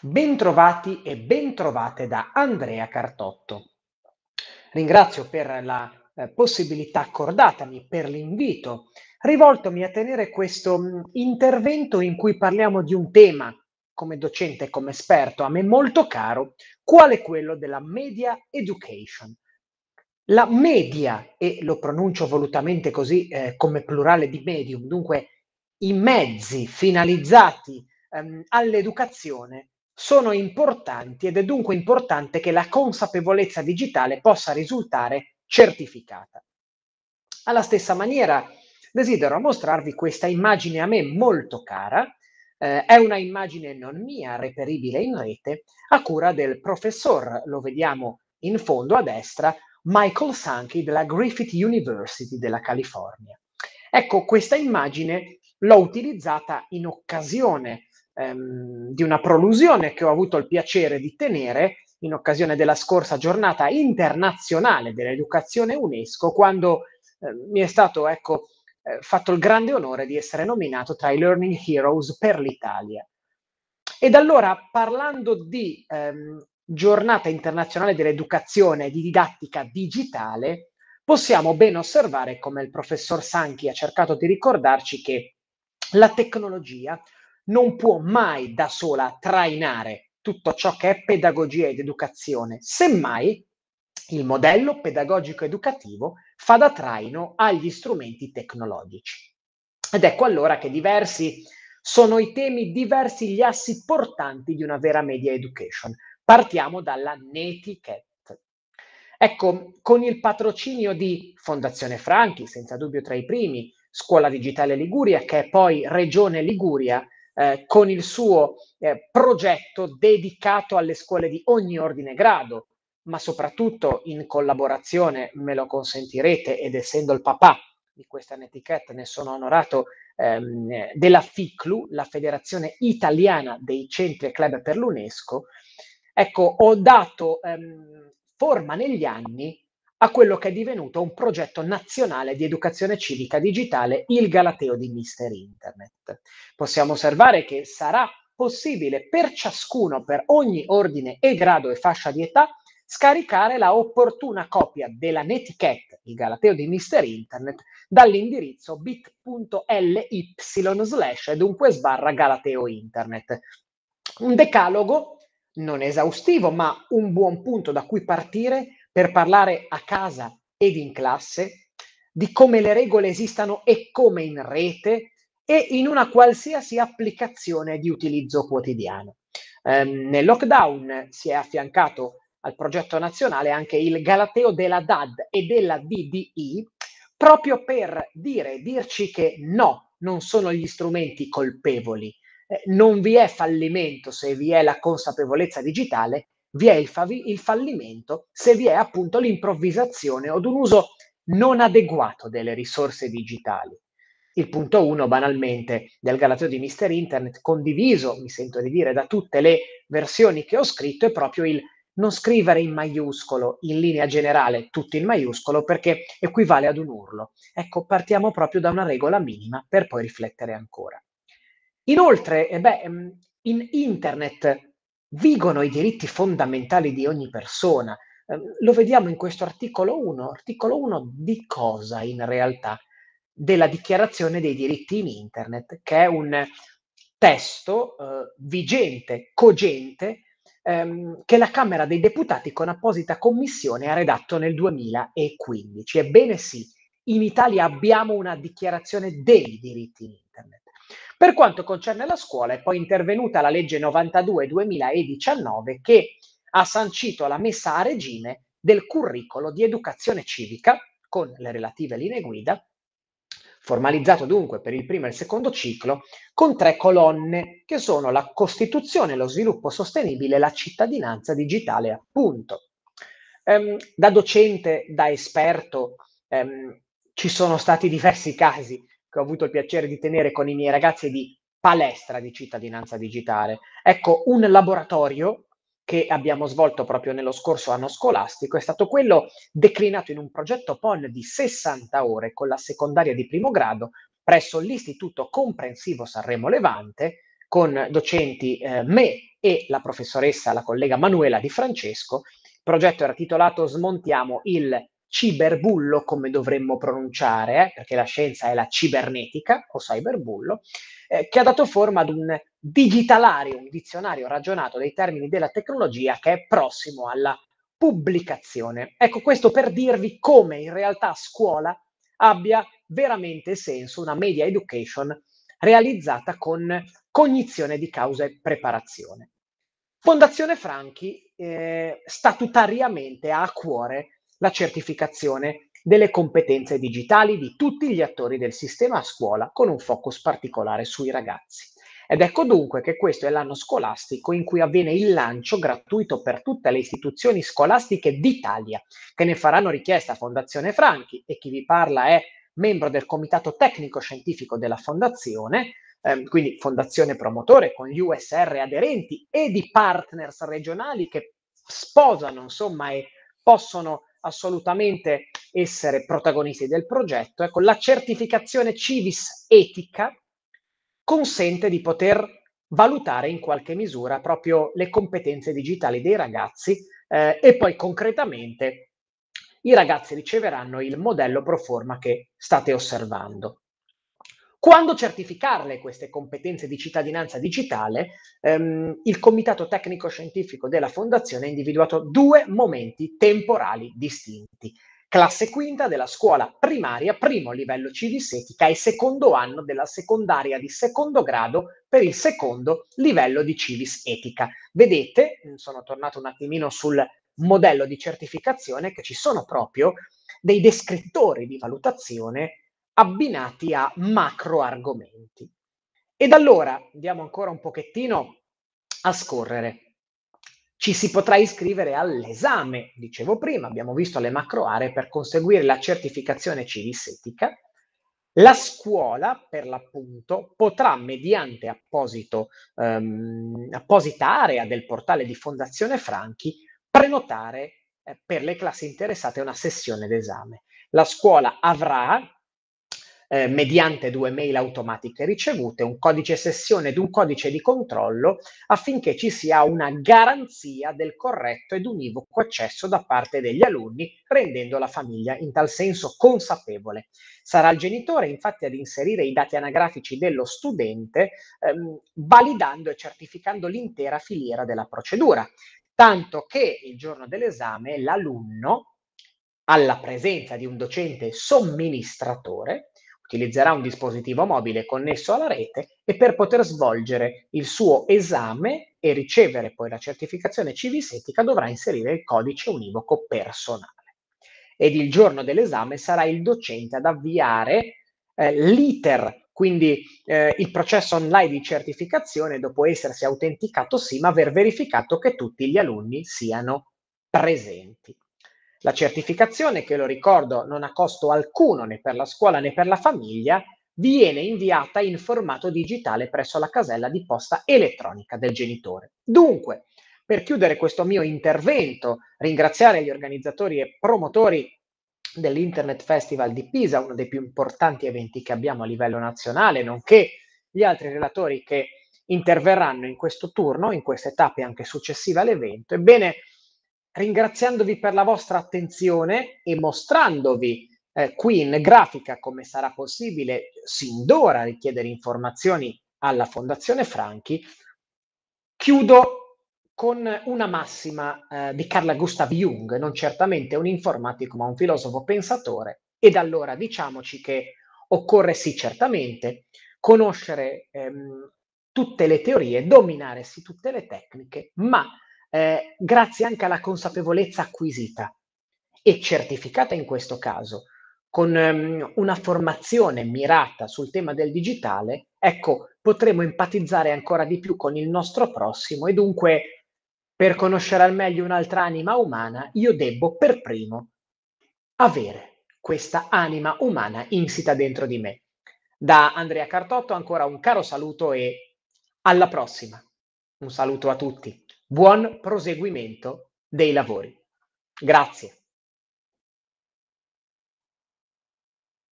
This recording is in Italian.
Bentrovati e bentrovate da Andrea Cartotto. Ringrazio per la eh, possibilità accordatami, per l'invito rivoltomi a tenere questo mh, mm, intervento in cui parliamo di un tema, come docente e come esperto, a me molto caro, quale quello della media education. La media, e lo pronuncio volutamente così eh, come plurale di medium, dunque i mezzi finalizzati ehm, all'educazione sono importanti ed è dunque importante che la consapevolezza digitale possa risultare certificata. Alla stessa maniera desidero mostrarvi questa immagine a me molto cara, eh, è una immagine non mia, reperibile in rete, a cura del professor, lo vediamo in fondo a destra, Michael Sankey della Griffith University della California. Ecco, questa immagine l'ho utilizzata in occasione ehm, di una prolusione che ho avuto il piacere di tenere in occasione della scorsa giornata internazionale dell'educazione UNESCO, quando eh, mi è stato ecco, eh, fatto il grande onore di essere nominato tra i Learning Heroes per l'Italia. Ed allora, parlando di ehm, giornata internazionale dell'educazione e di didattica digitale, possiamo ben osservare come il professor Sanchi ha cercato di ricordarci che la tecnologia non può mai da sola trainare tutto ciò che è pedagogia ed educazione. Semmai il modello pedagogico-educativo fa da traino agli strumenti tecnologici. Ed ecco allora che diversi sono i temi, diversi gli assi portanti di una vera media education. Partiamo dalla netiquette. Ecco, con il patrocinio di Fondazione Franchi, senza dubbio tra i primi, Scuola Digitale Liguria, che è poi Regione Liguria, eh, con il suo eh, progetto dedicato alle scuole di ogni ordine e grado, ma soprattutto in collaborazione, me lo consentirete, ed essendo il papà di questa etichetta, ne sono onorato, ehm, della FICLU, la Federazione Italiana dei Centri e Club per l'UNESCO, ecco, ho dato ehm, forma negli anni a quello che è divenuto un progetto nazionale di educazione civica digitale, il Galateo di Mister Internet. Possiamo osservare che sarà possibile per ciascuno, per ogni ordine e grado e fascia di età, scaricare la opportuna copia della netiquette, il Galateo di Mister Internet, dall'indirizzo bit.ly slash dunque sbarra Galateo Internet. Un decalogo non esaustivo, ma un buon punto da cui partire per parlare a casa ed in classe di come le regole esistano e come in rete e in una qualsiasi applicazione di utilizzo quotidiano. Eh, nel lockdown si è affiancato al progetto nazionale anche il Galateo della DAD e della DDI, proprio per dire, dirci che no, non sono gli strumenti colpevoli, eh, non vi è fallimento se vi è la consapevolezza digitale vi è il, fa- il fallimento se vi è appunto l'improvvisazione o un uso non adeguato delle risorse digitali. Il punto 1, banalmente, del galateo di Mister Internet, condiviso, mi sento di dire, da tutte le versioni che ho scritto, è proprio il non scrivere in maiuscolo, in linea generale, tutto in maiuscolo, perché equivale ad un urlo. Ecco, partiamo proprio da una regola minima per poi riflettere ancora. Inoltre, eh beh, ehm, in internet vigono i diritti fondamentali di ogni persona. Eh, lo vediamo in questo articolo 1. Articolo 1 di cosa in realtà? Della dichiarazione dei diritti in Internet, che è un testo eh, vigente, cogente, ehm, che la Camera dei Deputati con apposita commissione ha redatto nel 2015. Ebbene sì, in Italia abbiamo una dichiarazione dei diritti in Internet. Per quanto concerne la scuola, è poi intervenuta la legge 92-2019 che ha sancito la messa a regime del curriculum di educazione civica con le relative linee guida, formalizzato dunque per il primo e il secondo ciclo, con tre colonne che sono la costituzione, lo sviluppo sostenibile e la cittadinanza digitale, appunto. Ehm, da docente, da esperto, ehm, ci sono stati diversi casi che ho avuto il piacere di tenere con i miei ragazzi di palestra di cittadinanza digitale. Ecco, un laboratorio che abbiamo svolto proprio nello scorso anno scolastico è stato quello declinato in un progetto PON di 60 ore con la secondaria di primo grado presso l'Istituto Comprensivo Sanremo Levante con docenti eh, me e la professoressa, la collega Manuela Di Francesco. Il progetto era titolato Smontiamo il ciberbullo, come dovremmo pronunciare, eh, perché la scienza è la cibernetica o cyberbullo, eh, che ha dato forma ad un digitalario, un dizionario ragionato dei termini della tecnologia che è prossimo alla pubblicazione. Ecco questo per dirvi come in realtà a scuola abbia veramente senso una media education realizzata con cognizione di causa e preparazione. Fondazione Franchi eh, statutariamente ha a cuore la certificazione delle competenze digitali di tutti gli attori del sistema a scuola con un focus particolare sui ragazzi. Ed ecco dunque che questo è l'anno scolastico in cui avviene il lancio gratuito per tutte le istituzioni scolastiche d'Italia, che ne faranno richiesta a Fondazione Franchi e chi vi parla è membro del comitato tecnico scientifico della Fondazione, ehm, quindi fondazione promotore con gli USR aderenti e di partners regionali che sposano insomma e possono assolutamente essere protagonisti del progetto. Ecco, la certificazione civis etica consente di poter valutare in qualche misura proprio le competenze digitali dei ragazzi eh, e poi concretamente i ragazzi riceveranno il modello pro forma che state osservando. Quando certificarle queste competenze di cittadinanza digitale, ehm, il Comitato Tecnico Scientifico della Fondazione ha individuato due momenti temporali distinti. Classe quinta della scuola primaria, primo livello civisetica e secondo anno della secondaria di secondo grado per il secondo livello di civis etica. Vedete, sono tornato un attimino sul modello di certificazione che ci sono proprio dei descrittori di valutazione abbinati a macro argomenti. Ed allora andiamo ancora un pochettino a scorrere. Ci si potrà iscrivere all'esame, dicevo prima, abbiamo visto le macro aree per conseguire la certificazione civisetica. La scuola, per l'appunto, potrà, mediante apposito, ehm, apposita area del portale di Fondazione Franchi, prenotare eh, per le classi interessate una sessione d'esame. La scuola avrà eh, mediante due mail automatiche ricevute, un codice sessione ed un codice di controllo affinché ci sia una garanzia del corretto ed univoco accesso da parte degli alunni, rendendo la famiglia in tal senso consapevole. Sarà il genitore infatti ad inserire i dati anagrafici dello studente, ehm, validando e certificando l'intera filiera della procedura, tanto che il giorno dell'esame l'alunno alla presenza di un docente somministratore, utilizzerà un dispositivo mobile connesso alla rete e per poter svolgere il suo esame e ricevere poi la certificazione civisetica dovrà inserire il codice univoco personale. Ed il giorno dell'esame sarà il docente ad avviare eh, l'iter quindi eh, il processo online di certificazione, dopo essersi autenticato sì, ma aver verificato che tutti gli alunni siano presenti. La certificazione, che lo ricordo non ha costo alcuno né per la scuola né per la famiglia, viene inviata in formato digitale presso la casella di posta elettronica del genitore. Dunque, per chiudere questo mio intervento, ringraziare gli organizzatori e promotori dell'Internet Festival di Pisa, uno dei più importanti eventi che abbiamo a livello nazionale, nonché gli altri relatori che interverranno in questo turno, in queste tappe anche successive all'evento. Ebbene, ringraziandovi per la vostra attenzione e mostrandovi eh, qui in grafica come sarà possibile sin d'ora richiedere informazioni alla Fondazione Franchi, chiudo con una massima eh, di Carla Gustav Jung, non certamente un informatico ma un filosofo pensatore, ed allora diciamoci che occorre sì certamente conoscere ehm, tutte le teorie, dominare sì tutte le tecniche, ma eh, grazie anche alla consapevolezza acquisita e certificata in questo caso con um, una formazione mirata sul tema del digitale, ecco, potremo empatizzare ancora di più con il nostro prossimo e dunque per conoscere al meglio un'altra anima umana, io debbo per primo avere questa anima umana insita dentro di me. Da Andrea Cartotto ancora un caro saluto e alla prossima. Un saluto a tutti. Buon proseguimento dei lavori. Grazie.